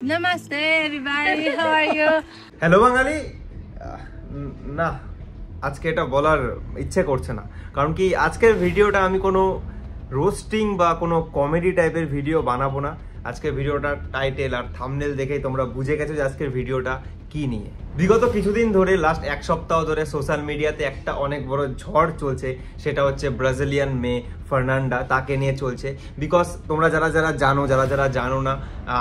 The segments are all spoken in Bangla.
Namaste everybody, how are you? Hello Bangali. না ah, আজকে এটা বলার ইচ্ছে করছে না কারণ কি আজকের ভিডিওটা আমি কোনো রোস্টিং বা কোনো কমেডি টাইপের ভিডিও বানাবো না আজকের ভিডিওটা টাইটেল আর থামনেল দেখেই তোমরা বুঝে গেছো যে আজকের ভিডিওটা কি নিয়ে বিগত কিছুদিন ধরে লাস্ট এক সপ্তাহ ধরে সোশ্যাল মিডিয়াতে একটা অনেক বড় ঝড় চলছে সেটা হচ্ছে ব্রাজিলিয়ান মেয়ে ফার্নান্ডা তাকে নিয়ে চলছে বিকজ তোমরা যারা যারা জানো যারা যারা জানো না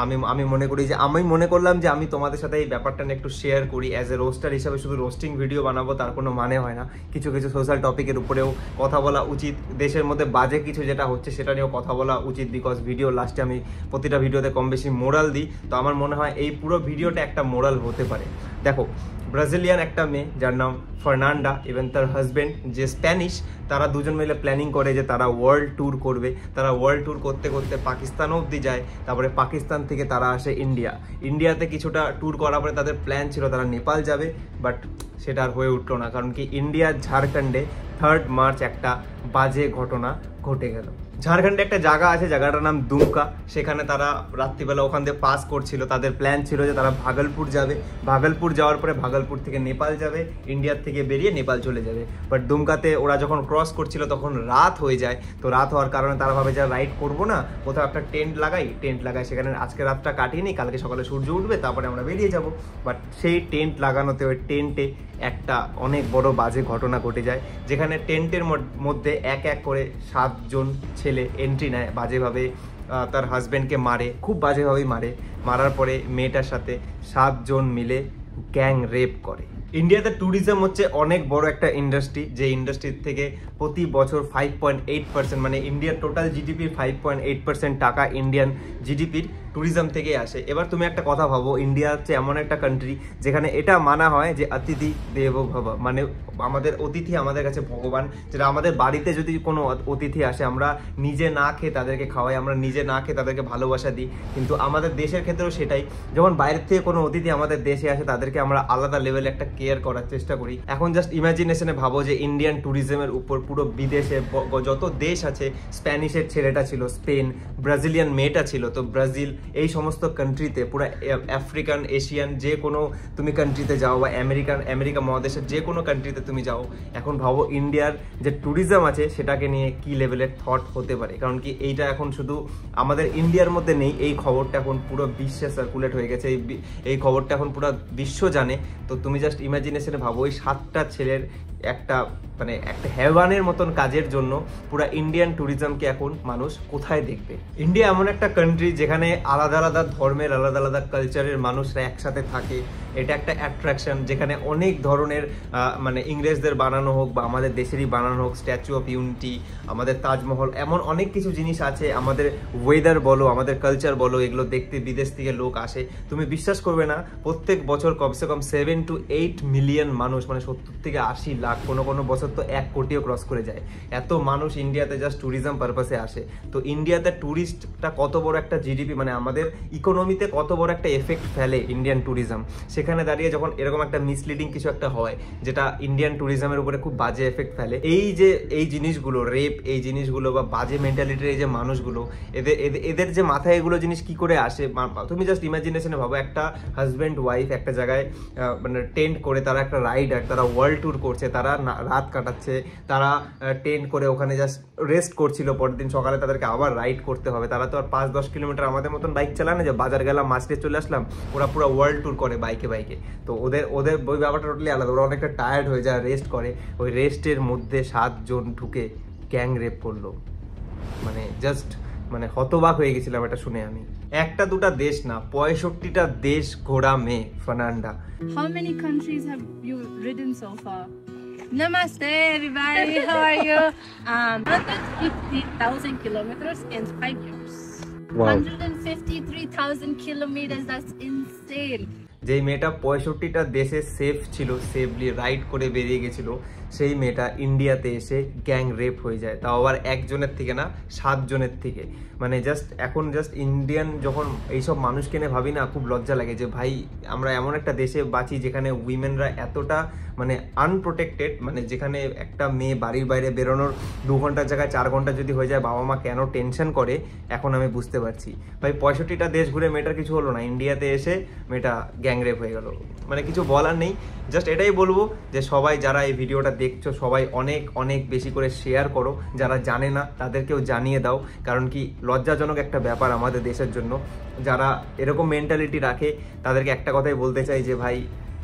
আমি আমি মনে করি যে আমি মনে করলাম যে আমি তোমাদের সাথে এই ব্যাপারটা নিয়ে একটু শেয়ার করি অ্যাজ এ রোস্টার হিসাবে শুধু রোস্টিং ভিডিও বানাবো তার কোনো মানে হয় না কিছু কিছু সোশ্যাল টপিকের উপরেও কথা বলা উচিত দেশের মধ্যে বাজে কিছু যেটা হচ্ছে সেটা নিয়েও কথা বলা উচিত বিকজ ভিডিও লাস্টে আমি প্রতিটা ভিডিওতে কম বেশি মোরাল দিই তো আমার মনে হয় এই পুরো ভিডিওটা একটা মোরাল হতে পারে পারে দেখো ব্রাজিলিয়ান একটা মেয়ে যার নাম ফার্নান্ডা ইভেন তার হাজব্যান্ড যে স্প্যানিশ তারা দুজন মিলে প্ল্যানিং করে যে তারা ওয়ার্ল্ড ট্যুর করবে তারা ওয়ার্ল্ড ট্যুর করতে করতে পাকিস্তান অবধি যায় তারপরে পাকিস্তান থেকে তারা আসে ইন্ডিয়া ইন্ডিয়াতে কিছুটা ট্যুর করার পরে তাদের প্ল্যান ছিল তারা নেপাল যাবে বাট সেটা আর হয়ে উঠলো না কারণ কি ইন্ডিয়ার ঝাড়খণ্ডে থার্ড মার্চ একটা বাজে ঘটনা ঘটে গেল ঝাড়খণ্ডে একটা জায়গা আছে জায়গাটার নাম দুমকা সেখানে তারা রাত্রিবেলা ওখান থেকে পাস করছিল তাদের প্ল্যান ছিল যে তারা ভাগলপুর যাবে ভাগলপুর যাওয়ার পরে ভাগলপুর থেকে নেপাল যাবে ইন্ডিয়ার থেকে বেরিয়ে নেপাল চলে যাবে বাট দুমকাতে ওরা যখন ক্রস করছিল তখন রাত হয়ে যায় তো রাত হওয়ার কারণে তারা ভাবে যা রাইড করবো না কোথাও একটা টেন্ট লাগাই টেন্ট লাগাই সেখানে আজকে রাতটা কাটিয়ে নিই কালকে সকালে সূর্য উঠবে তারপরে আমরা বেরিয়ে যাব বাট সেই টেন্ট লাগানোতে ওই টেন্টে একটা অনেক বড় বাজে ঘটনা ঘটে যায় যেখানে টেন্টের মধ্যে এক এক করে সাতজন ছেলে এন্ট্রি নেয় বাজেভাবে তার হাজব্যান্ডকে মারে খুব বাজেভাবেই মারে মারার পরে মেয়েটার সাথে সাতজন মিলে গ্যাং রেপ করে ইন্ডিয়াতে ট্যুরিজম হচ্ছে অনেক বড় একটা ইন্ডাস্ট্রি যে ইন্ডাস্ট্রির থেকে প্রতি বছর ফাইভ পয়েন্ট এইট পার্সেন্ট মানে ইন্ডিয়ার টোটাল জিডিপির ফাইভ পয়েন্ট এইট পার্সেন্ট টাকা ইন্ডিয়ান জিডিপির ট্যুরিজম থেকে আসে এবার তুমি একটা কথা ভাবো ইন্ডিয়া হচ্ছে এমন একটা কান্ট্রি যেখানে এটা মানা হয় যে অতিথি দেব ভব মানে আমাদের অতিথি আমাদের কাছে ভগবান যেটা আমাদের বাড়িতে যদি কোনো অতিথি আসে আমরা নিজে না খেয়ে তাদেরকে খাওয়াই আমরা নিজে না খেয়ে তাদেরকে ভালোবাসা দিই কিন্তু আমাদের দেশের ক্ষেত্রেও সেটাই যখন বাইরের থেকে কোনো অতিথি আমাদের দেশে আসে তাদেরকে আমরা আলাদা লেভেলে একটা কেয়ার করার চেষ্টা করি এখন জাস্ট ইমাজিনেশনে ভাবো যে ইন্ডিয়ান ট্যুরিজমের উপর পুরো বিদেশে যত দেশ আছে স্প্যানিশের ছেলেটা ছিল স্পেন ব্রাজিলিয়ান মেয়েটা ছিল তো ব্রাজিল এই সমস্ত কান্ট্রিতে পুরো আফ্রিকান এশিয়ান যে কোনো তুমি কান্ট্রিতে যাও বা আমেরিকান আমেরিকা মহাদেশের যে কোনো কান্ট্রিতে তুমি যাও এখন ভাবো ইন্ডিয়ার যে ট্যুরিজম আছে সেটাকে নিয়ে কি লেভেলের থট হতে পারে কারণ কি এইটা এখন শুধু আমাদের ইন্ডিয়ার মধ্যে নেই এই খবরটা এখন পুরো বিশ্বে সার্কুলেট হয়ে গেছে এই এই খবরটা এখন পুরো বিশ্ব জানে তো তুমি জাস্ট ইমাজিনেশনে ভাবো ওই সাতটা ছেলের একটা মানে একটা হ্যাভানের মতন কাজের জন্য পুরো ইন্ডিয়ান ট্যুরিজমকে এখন মানুষ কোথায় দেখবে ইন্ডিয়া এমন একটা কান্ট্রি যেখানে আলাদা আলাদা ধর্মের আলাদা আলাদা কালচারের মানুষরা একসাথে থাকে এটা একটা অ্যাট্রাকশন যেখানে অনেক ধরনের মানে ইংরেজদের বানানো হোক বা আমাদের দেশেরই বানানো হোক স্ট্যাচু অফ ইউনিটি আমাদের তাজমহল এমন অনেক কিছু জিনিস আছে আমাদের ওয়েদার বলো আমাদের কালচার বলো এগুলো দেখতে বিদেশ থেকে লোক আসে তুমি বিশ্বাস করবে না প্রত্যেক বছর কমসে কম সেভেন টু এইট মিলিয়ন মানুষ মানে সত্তর থেকে আশি লাখ লাখ কোনো কোনো বছর তো এক কোটিও ক্রস করে যায় এত মানুষ ইন্ডিয়াতে জাস্ট ট্যুরিজম পারপাসে আসে তো ইন্ডিয়াতে ট্যুরিস্টটা কত বড় একটা জিডিপি মানে আমাদের ইকোনমিতে কত বড় একটা এফেক্ট ফেলে ইন্ডিয়ান ট্যুরিজম সেখানে দাঁড়িয়ে যখন এরকম একটা মিসলিডিং কিছু একটা হয় যেটা ইন্ডিয়ান ট্যুরিজমের উপরে খুব বাজে এফেক্ট ফেলে এই যে এই জিনিসগুলো রেপ এই জিনিসগুলো বা বাজে মেন্টালিটির এই যে মানুষগুলো এদের এদের যে মাথায় এগুলো জিনিস কি করে আসে তুমি জাস্ট ইমাজিনেশনে ভাবো একটা হাজব্যান্ড ওয়াইফ একটা জায়গায় মানে টেন্ট করে তারা একটা রাইড আর তারা ওয়ার্ল্ড ট্যুর করছে তারা রাত কাটাচ্ছে তারা টেন্ট করে ওখানে জাস্ট রেস্ট করছিল পরের দিন সকালে তাদেরকে আবার রাইড করতে হবে তারা তো আর পাঁচ দশ কিলোমিটার আমাদের মতন বাইক চালায় না যে বাজার গেলাম মাছটে চলে আসলাম ওরা পুরো ওয়ার্ল্ড ট্যুর করে বাইকে বাইকে তো ওদের ওদের ওই ব্যাপারটা টোটালি আলাদা ওরা অনেকটা টায়ার্ড হয়ে যায় রেস্ট করে ওই রেস্টের মধ্যে সাতজন ঢুকে গ্যাং রেপ করলো মানে জাস্ট মানে হতবাক হয়ে গেছিলাম এটা শুনে আমি একটা দুটা দেশ না পঁয়ষট্টিটা দেশ ঘোড়া মেয়ে ফার্নান্ডা Namaste, everybody. How are you? Um, 150,000 kilometers in five years. Wow. 153,000 kilometers. That's insane. যেই মেয়েটা পঁয়ষট্টিটা দেশে সেফ ছিল সেফলি রাইড করে বেরিয়ে গেছিল সেই মেয়েটা ইন্ডিয়াতে এসে গ্যাং রেপ হয়ে যায় তাও আবার একজনের থেকে না সাতজনের থেকে মানে জাস্ট এখন জাস্ট ইন্ডিয়ান যখন এইসব মানুষকে নিয়ে ভাবি না খুব লজ্জা লাগে যে ভাই আমরা এমন একটা দেশে বাঁচি যেখানে উইমেনরা এতটা মানে আনপ্রোটেক্টেড মানে যেখানে একটা মেয়ে বাড়ির বাইরে বেরোনোর দু ঘন্টার জায়গায় চার ঘন্টা যদি হয়ে যায় বাবা মা কেন টেনশন করে এখন আমি বুঝতে পারছি ভাই পঁয়ষট্টিটা দেশ ঘুরে মেয়েটার কিছু হলো না ইন্ডিয়াতে এসে মেয়েটা গ্যাংরেপ হয়ে গেল মানে কিছু বলার নেই জাস্ট এটাই বলবো যে সবাই যারা এই ভিডিওটা দেখছো সবাই অনেক অনেক বেশি করে শেয়ার করো যারা জানে না তাদেরকেও জানিয়ে দাও কারণ কি লজ্জাজনক একটা ব্যাপার আমাদের দেশের জন্য যারা এরকম মেন্টালিটি রাখে তাদেরকে একটা কথাই বলতে চাই যে ভাই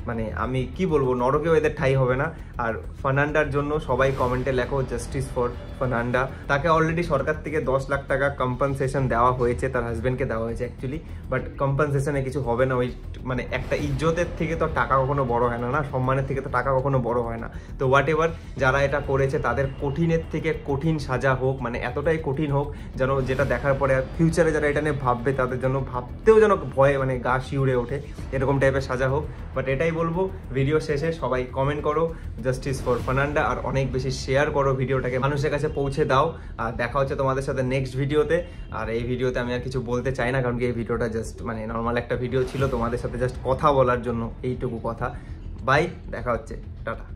মানে আমি কি বলবো নরকেও এদের ঠাই হবে না আর ফার্নান্ডার জন্য সবাই কমেন্টে লেখো জাস্টিস ফর ফার্নান্ডা তাকে অলরেডি সরকার থেকে দশ লাখ টাকা কম্পেনসেশন দেওয়া হয়েছে তার হাজব্যান্ডকে দেওয়া হয়েছে অ্যাকচুয়ালি বাট কম্পেনসেশনে কিছু হবে না ওই মানে একটা ইজ্জতের থেকে তো টাকা কখনো বড় হয় না না সম্মানের থেকে তো টাকা কখনো বড় হয় না তো হোয়াট এভার যারা এটা করেছে তাদের কঠিনের থেকে কঠিন সাজা হোক মানে এতটাই কঠিন হোক যেন যেটা দেখার পরে ফিউচারে যারা এটা নিয়ে ভাববে তাদের জন্য ভাবতেও যেন ভয়ে মানে গা শিউরে ওঠে এরকম টাইপের সাজা হোক বাট এটাই এটাই বলবো ভিডিও শেষে সবাই কমেন্ট করো জাস্টিস ফর ফার্নান্ডা আর অনেক বেশি শেয়ার করো ভিডিওটাকে মানুষের কাছে পৌঁছে দাও আর দেখা হচ্ছে তোমাদের সাথে নেক্সট ভিডিওতে আর এই ভিডিওতে আমি আর কিছু বলতে চাই না কারণ কি এই ভিডিওটা জাস্ট মানে নর্মাল একটা ভিডিও ছিল তোমাদের সাথে জাস্ট কথা বলার জন্য এইটুকু কথা বাই দেখা হচ্ছে টাটা